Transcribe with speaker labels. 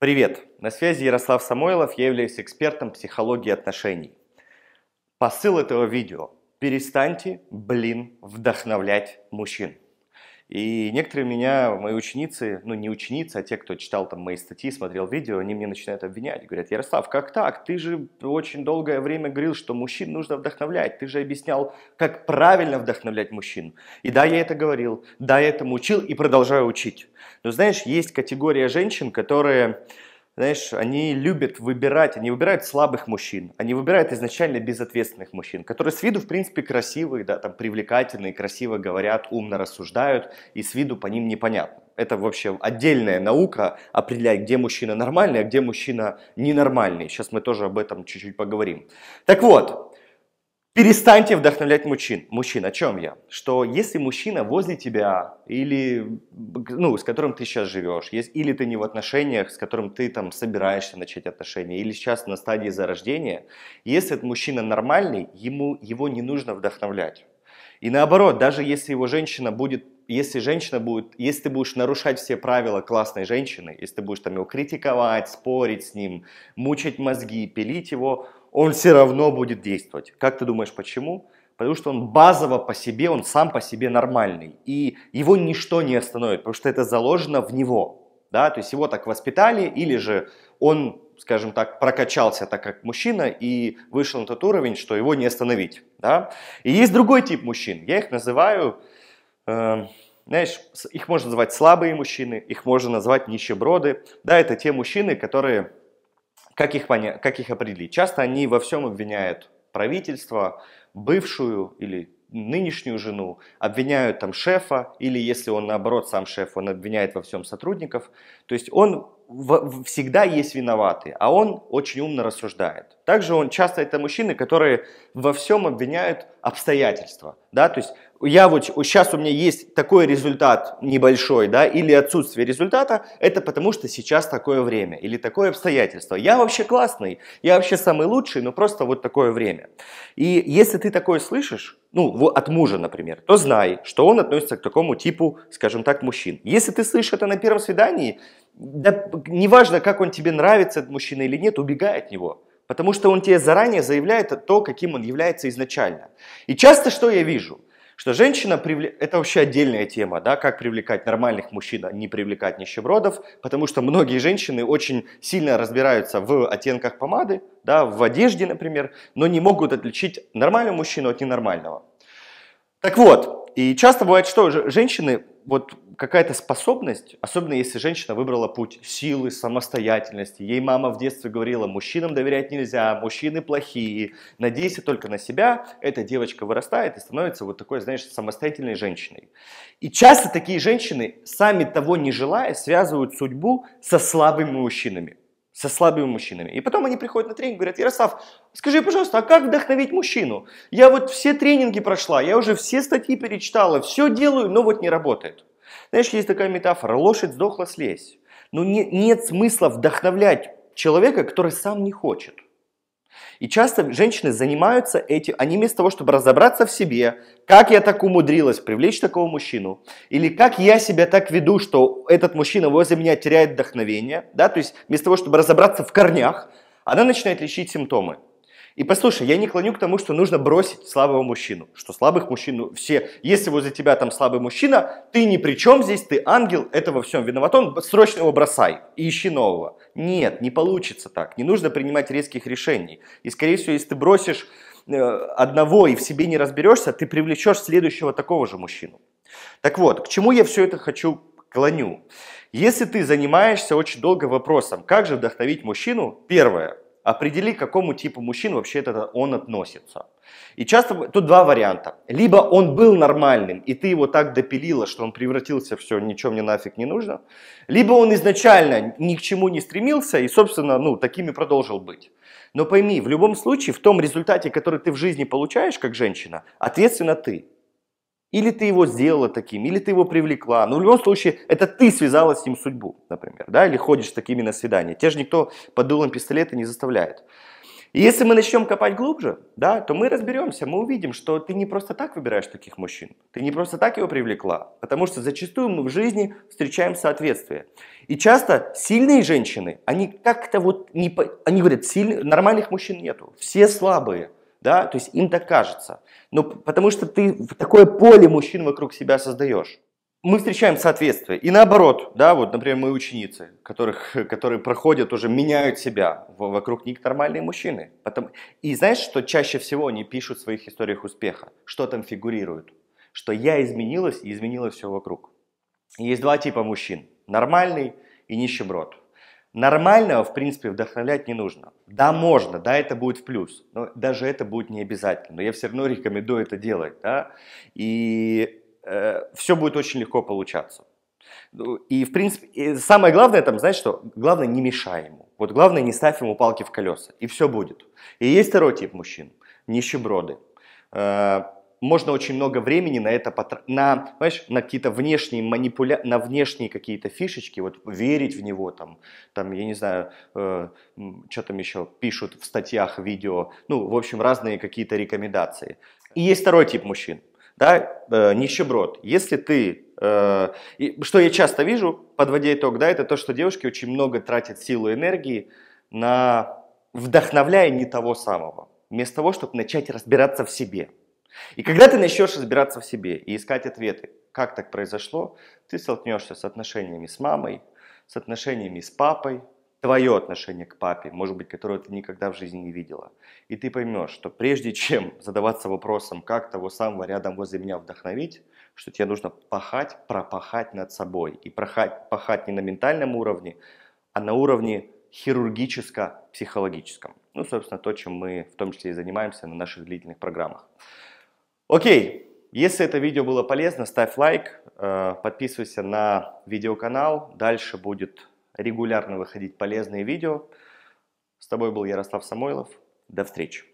Speaker 1: Привет, на связи Ярослав Самойлов, я являюсь экспертом психологии отношений. Посыл этого видео – перестаньте, блин, вдохновлять мужчин. И некоторые меня, мои ученицы, ну не ученицы, а те, кто читал там мои статьи, смотрел видео, они мне начинают обвинять. Говорят, Ярослав, как так? Ты же очень долгое время говорил, что мужчин нужно вдохновлять. Ты же объяснял, как правильно вдохновлять мужчин. И да, я это говорил, да, я этому учил и продолжаю учить. Но знаешь, есть категория женщин, которые знаешь, они любят выбирать, они выбирают слабых мужчин, они выбирают изначально безответственных мужчин, которые с виду, в принципе, красивые, да, там, привлекательные, красиво говорят, умно рассуждают, и с виду по ним непонятно. Это вообще отдельная наука определять, где мужчина нормальный, а где мужчина ненормальный. Сейчас мы тоже об этом чуть-чуть поговорим. Так вот, Перестаньте вдохновлять мужчин. Мужчин, о чем я? Что если мужчина возле тебя, или ну, с которым ты сейчас живешь, есть, или ты не в отношениях, с которым ты там собираешься начать отношения, или сейчас на стадии зарождения, если этот мужчина нормальный, ему его не нужно вдохновлять. И наоборот, даже если его женщина будет если женщина будет, если ты будешь нарушать все правила классной женщины, если ты будешь там его критиковать, спорить с ним, мучить мозги, пилить его, он все равно будет действовать. Как ты думаешь, почему? Потому что он базово по себе, он сам по себе нормальный. И его ничто не остановит, потому что это заложено в него. Да? То есть его так воспитали, или же он, скажем так, прокачался так как мужчина и вышел на тот уровень, что его не остановить. Да? И есть другой тип мужчин. Я их называю Эм, знаешь, их можно называть слабые мужчины, их можно назвать нищеброды. Да, это те мужчины, которые, как их, поня... как их определить? Часто они во всем обвиняют правительство, бывшую или нынешнюю жену, обвиняют там шефа, или если он наоборот сам шеф, он обвиняет во всем сотрудников. То есть он в, всегда есть виноватый, а он очень умно рассуждает. Также он часто это мужчины, которые во всем обвиняют обстоятельства, да, то есть я вот сейчас у меня есть такой результат небольшой, да, или отсутствие результата, это потому что сейчас такое время или такое обстоятельство. Я вообще классный, я вообще самый лучший, но просто вот такое время. И если ты такое слышишь, ну, от мужа, например, то знай, что он относится к такому типу, скажем так, мужчин. Если ты слышишь это на первом свидании, да, неважно, как он тебе нравится, этот мужчина или нет, убегай от него. Потому что он тебе заранее заявляет то, каким он является изначально. И часто что я вижу – что женщина привле... это вообще отдельная тема, да, как привлекать нормальных мужчин, а не привлекать нищебродов, потому что многие женщины очень сильно разбираются в оттенках помады, да, в одежде, например, но не могут отличить нормального мужчину от ненормального. Так вот, и часто бывает, что женщины, вот какая-то способность, особенно если женщина выбрала путь силы, самостоятельности. Ей мама в детстве говорила, мужчинам доверять нельзя, мужчины плохие, надейся только на себя. Эта девочка вырастает и становится вот такой, знаешь, самостоятельной женщиной. И часто такие женщины, сами того не желая, связывают судьбу со слабыми мужчинами со слабыми мужчинами. И потом они приходят на тренинг и говорят, Ярослав, скажи, пожалуйста, а как вдохновить мужчину? Я вот все тренинги прошла, я уже все статьи перечитала, все делаю, но вот не работает. Знаешь, есть такая метафора, лошадь сдохла, слезь. Но ну, не, нет смысла вдохновлять человека, который сам не хочет. И часто женщины занимаются этим, они а вместо того, чтобы разобраться в себе, как я так умудрилась привлечь такого мужчину, или как я себя так веду, что этот мужчина возле меня теряет вдохновение, да, то есть вместо того, чтобы разобраться в корнях, она начинает лечить симптомы. И послушай, я не клоню к тому, что нужно бросить слабого мужчину, что слабых мужчин ну, все, если возле тебя там слабый мужчина, ты ни при чем здесь, ты ангел, это во всем виноват он, срочно его бросай и ищи нового. Нет, не получится так, не нужно принимать резких решений. И скорее всего, если ты бросишь э, одного и в себе не разберешься, ты привлечешь следующего такого же мужчину. Так вот, к чему я все это хочу клоню? Если ты занимаешься очень долго вопросом, как же вдохновить мужчину, первое – определи, к какому типу мужчин вообще это он относится. И часто тут два варианта. Либо он был нормальным, и ты его так допилила, что он превратился, все, ничего мне нафиг не нужно. Либо он изначально ни к чему не стремился, и, собственно, ну, такими продолжил быть. Но пойми, в любом случае, в том результате, который ты в жизни получаешь как женщина, ответственно ты. Или ты его сделала таким, или ты его привлекла. Но ну, в любом случае, это ты связала с ним судьбу, например, да, или ходишь такими на свидание. Те же никто под дулом пистолета не заставляет. И если мы начнем копать глубже, да, то мы разберемся, мы увидим, что ты не просто так выбираешь таких мужчин, ты не просто так его привлекла, потому что зачастую мы в жизни встречаем соответствие. И часто сильные женщины, они как-то вот не, они говорят, сильных, нормальных мужчин нету, все слабые – да, то есть им так кажется. Но ну, потому что ты такое поле мужчин вокруг себя создаешь. Мы встречаем соответствие. И наоборот, да, вот, например, мои ученицы, которых, которые проходят уже, меняют себя. Вокруг них нормальные мужчины. И знаешь, что чаще всего они пишут в своих историях успеха? Что там фигурирует? Что я изменилась и изменилось все вокруг. есть два типа мужчин. Нормальный и нищеброд. Нормального, в принципе, вдохновлять не нужно. Да, можно, да, это будет в плюс, но даже это будет не обязательно. Но я все равно рекомендую это делать, да, и э, все будет очень легко получаться. Ну, и, в принципе, и самое главное там, знаешь что, главное не мешай ему. Вот главное не ставь ему палки в колеса, и все будет. И есть второй тип мужчин, нищеброды. Э, можно очень много времени на это потратить, на, понимаешь, на какие-то внешние манипуля... на внешние какие-то фишечки, вот верить в него там, там, я не знаю, э, что там еще пишут в статьях, видео, ну, в общем, разные какие-то рекомендации. И есть второй тип мужчин, да, э, нищеброд. Если ты, э, и, что я часто вижу, подводя итог, да, это то, что девушки очень много тратят силу и энергии на вдохновляя не того самого, вместо того, чтобы начать разбираться в себе – и когда ты начнешь разбираться в себе и искать ответы, как так произошло, ты столкнешься с отношениями с мамой, с отношениями с папой, твое отношение к папе, может быть, которое ты никогда в жизни не видела. И ты поймешь, что прежде чем задаваться вопросом, как того самого рядом возле меня вдохновить, что тебе нужно пахать, пропахать над собой. И прохать, пахать не на ментальном уровне, а на уровне хирургическо-психологическом. Ну, собственно, то, чем мы в том числе и занимаемся на наших длительных программах. Окей, если это видео было полезно, ставь лайк, э, подписывайся на видеоканал. Дальше будет регулярно выходить полезные видео. С тобой был Ярослав Самойлов. До встречи.